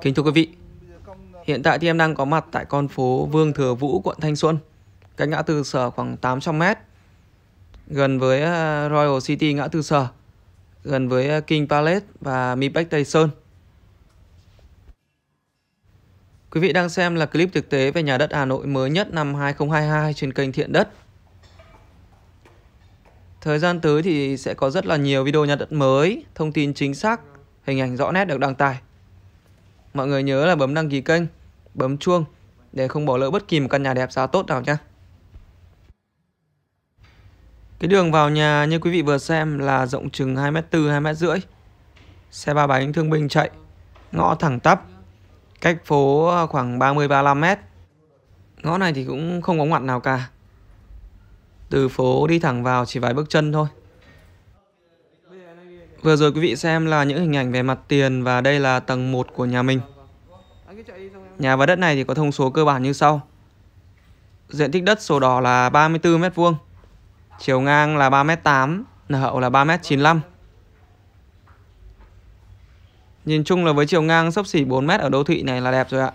Kính thưa quý vị, hiện tại thì em đang có mặt tại con phố Vương Thừa Vũ, quận Thanh Xuân, cách ngã tư sở khoảng 800 m gần với ờ, Royal City ngã tư sở, gần với ờ, King Palace và Mipex Tây Sơn. Quý vị đang xem là clip thực tế về nhà đất Hà Nội mới nhất năm 2022 trên kênh Thiện Đất. Thời gian tới thì sẽ có rất là nhiều video nhà đất mới, thông tin chính xác, hình ảnh rõ nét được đăng tải. Mọi người nhớ là bấm đăng ký kênh, bấm chuông để không bỏ lỡ bất kỳ một căn nhà đẹp giá tốt nào nhé. Cái đường vào nhà như quý vị vừa xem là rộng chừng 2m4, 2m rưỡi. Xe ba bánh thương binh chạy, ngõ thẳng tắp, cách phố khoảng 30-35m. Ngõ này thì cũng không có ngoặt nào cả. Từ phố đi thẳng vào chỉ vài bước chân thôi. Vừa rồi quý vị xem là những hình ảnh về mặt tiền và đây là tầng 1 của nhà mình. Nhà và đất này thì có thông số cơ bản như sau. Diện tích đất sổ đỏ là 34 m2, chiều ngang là 3m8, hậu là 3m95. Nhìn chung là với chiều ngang sấp xỉ 4m ở đô thị này là đẹp rồi ạ.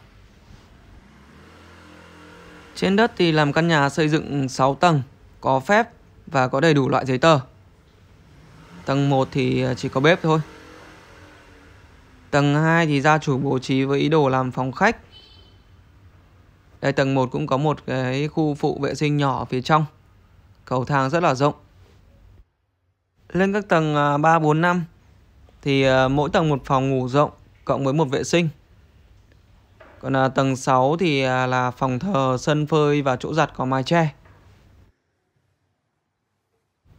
Trên đất thì làm căn nhà xây dựng 6 tầng, có phép và có đầy đủ loại giấy tờ. Tầng 1 thì à, chỉ có bếp thôi Tầng 2 thì gia chủ bố trí với ý đồ làm phòng khách Đây tầng 1 cũng có một cái khu phụ vệ sinh nhỏ phía trong Cầu thang rất là rộng Lên các tầng 3, 4, 5 Thì à, mỗi tầng một phòng ngủ rộng Cộng với một vệ sinh Còn à, tầng 6 thì là phòng thờ, sân phơi và chỗ giặt có mái che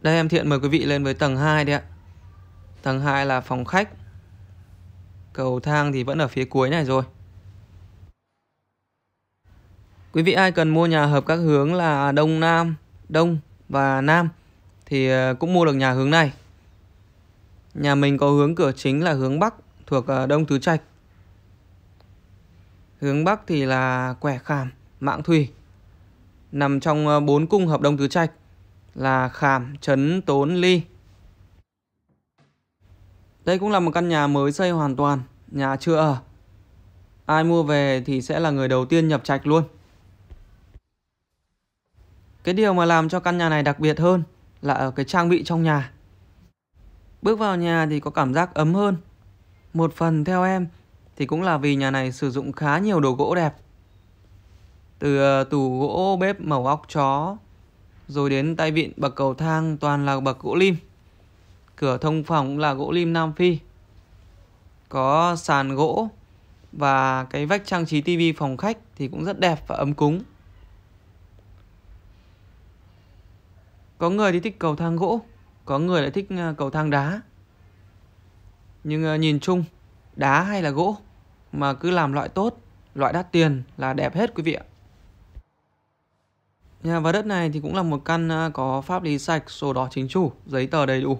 đây em Thiện mời quý vị lên với tầng 2 đi ạ. Tầng 2 là phòng khách. Cầu thang thì vẫn ở phía cuối này rồi. Quý vị ai cần mua nhà hợp các hướng là Đông Nam, Đông và Nam thì ờ, cũng mua được nhà hướng này. Nhà mình có hướng cửa chính là hướng Bắc thuộc ờ, Đông Tứ Trạch. Hướng Bắc thì là Quẻ Khảm, Mạng Thủy nằm trong 4 ờ, cung hợp Đông Tứ Trạch là Khảm Trấn Tốn Ly. Đây cũng là một căn nhà mới xây hoàn toàn, nhà chưa ở. Ai mua về thì sẽ là người đầu tiên nhập trạch luôn. Cái điều mà làm cho căn nhà này đặc biệt hơn là ở cái trang bị trong nhà. Bước vào nhà thì có cảm giác ấm hơn. Một phần theo em thì cũng là vì nhà này sử dụng khá nhiều đồ gỗ đẹp. Từ ờ, tủ gỗ bếp màu óc chó, rồi đến tay vịn bậc cầu thang toàn là bậc gỗ lim. Cửa thông phòng cũng là gỗ lim Nam Phi. Có sàn gỗ và cái vách trang trí tivi phòng khách thì cũng rất đẹp và ấm cúng. Có người thì thích cầu thang gỗ, có người lại thích ờ, cầu thang đá. Nhưng ờ, nhìn chung, đá hay là gỗ mà cứ làm loại tốt, loại đắt tiền là đẹp hết quý vị ạ. Nhà và đất này thì cũng là một căn à, có pháp lý sạch, sổ đỏ chính chủ, giấy tờ đầy đủ.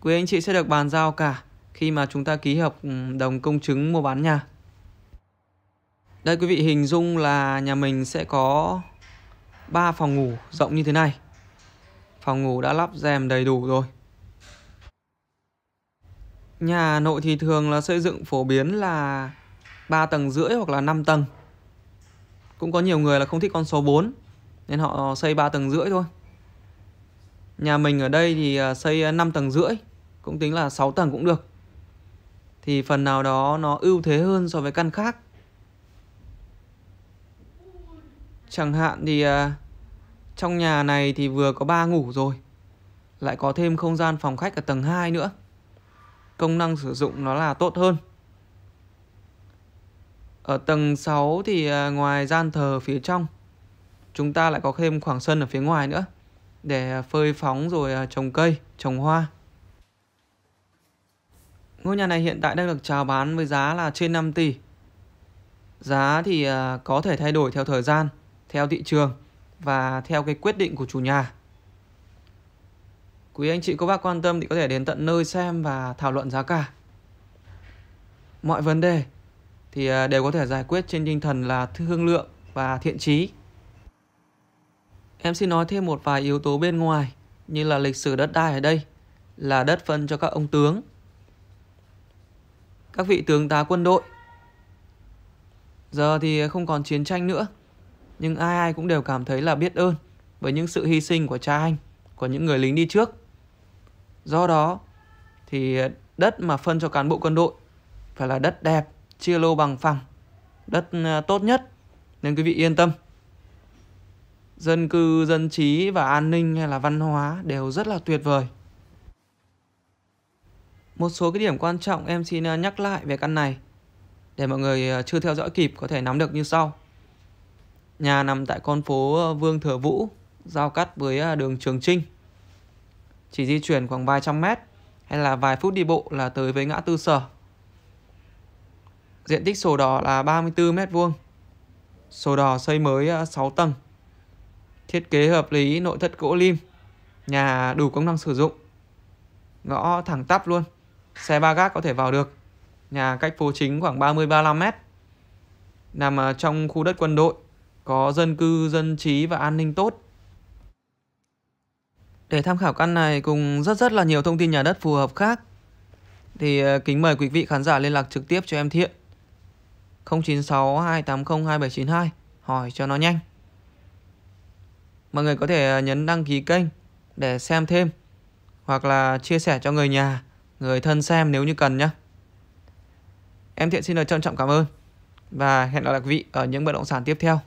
Quý anh chị sẽ được bàn giao cả khi mà chúng ta ký hợp ừ, đồng công chứng mua bán nhà. Đây quý vị hình dung là nhà mình sẽ có 3 phòng ngủ rộng như thế này. Phòng ngủ đã lắp rèm đầy đủ rồi. Nhà Nội thì thường là xây dựng phổ biến là 3 tầng rưỡi hoặc là 5 tầng cũng có nhiều người là không thích con số 4 Nên họ xây 3 tầng rưỡi thôi Nhà mình ở đây thì à, xây 5 à, tầng rưỡi Cũng tính là 6 tầng cũng được Thì phần nào đó nó ưu thế hơn so với căn khác Chẳng hạn thì à, trong nhà này thì vừa có 3 ngủ rồi Lại có thêm không gian phòng khách ở tầng 2 nữa Công năng sử dụng nó là tốt hơn ở tầng 6 thì à, ngoài gian thờ phía trong Chúng ta lại có thêm khoảng sân ở phía ngoài nữa Để à, phơi phóng rồi à, trồng cây, trồng hoa Ngôi nhà này hiện tại đang được chào bán với giá là trên 5 tỷ Giá thì có thể thay đổi theo thời gian, theo thị trường và theo cái quyết định của chủ nhà Quý anh chị cô bác quan tâm thì có thể đến tận nơi xem và thảo luận giá cả Mọi vấn đề thì à, đều có thể giải quyết trên tinh thần là thương lượng và thiện trí. Em xin nói thêm một vài yếu tố bên ngoài như là lịch sử đất đai ở đây là đất phân cho các ông tướng, các vị tướng tá quân đội. Giờ thì không còn chiến tranh nữa, nhưng ai ai cũng đều cảm thấy là biết ơn với những sự hy sinh của cha anh, của những người lính đi trước. Do đó thì đất mà phân cho cán bộ quân đội phải là đất đẹp, chia lô bằng phẳng, đất à, tốt nhất nên quý vị yên tâm. Dân cư, dân trí và an ninh hay là văn hóa đều rất là tuyệt vời. Một số cái điểm quan trọng em xin à, nhắc lại về căn này để mọi người à, chưa theo dõi kịp có thể nắm được như sau. Nhà nằm tại con phố Vương Thừa Vũ, giao cắt với đường Trường Trinh. Chỉ di chuyển khoảng vài trăm mét hay là vài phút đi bộ là tới với ngã tư sở. Diện tích sổ đỏ là 34 mét vuông, Sổ đỏ xây mới 6 ờ, tầng. Thiết kế hợp lý nội thất gỗ lim. Nhà đủ công năng sử dụng. Ngõ thẳng tắp luôn. Xe ba gác có thể vào được. Nhà cách phố chính khoảng 30-35 mét, Nằm ờ, trong khu đất quân đội. Có dân cư, dân trí và an ninh tốt. Để tham khảo căn này cùng rất rất là nhiều thông tin nhà đất phù hợp khác thì ờ, kính mời quý vị khán giả liên lạc trực tiếp cho em Thiện 0962802792 hỏi cho nó nhanh. Mọi người có thể à, nhấn đăng ký kênh để xem thêm hoặc là chia sẻ cho người nhà, người thân xem nếu như cần nhé. Em Thiện xin lời trân trọng cảm ơn và hẹn gặp lại quý vị ở những bất động sản tiếp theo.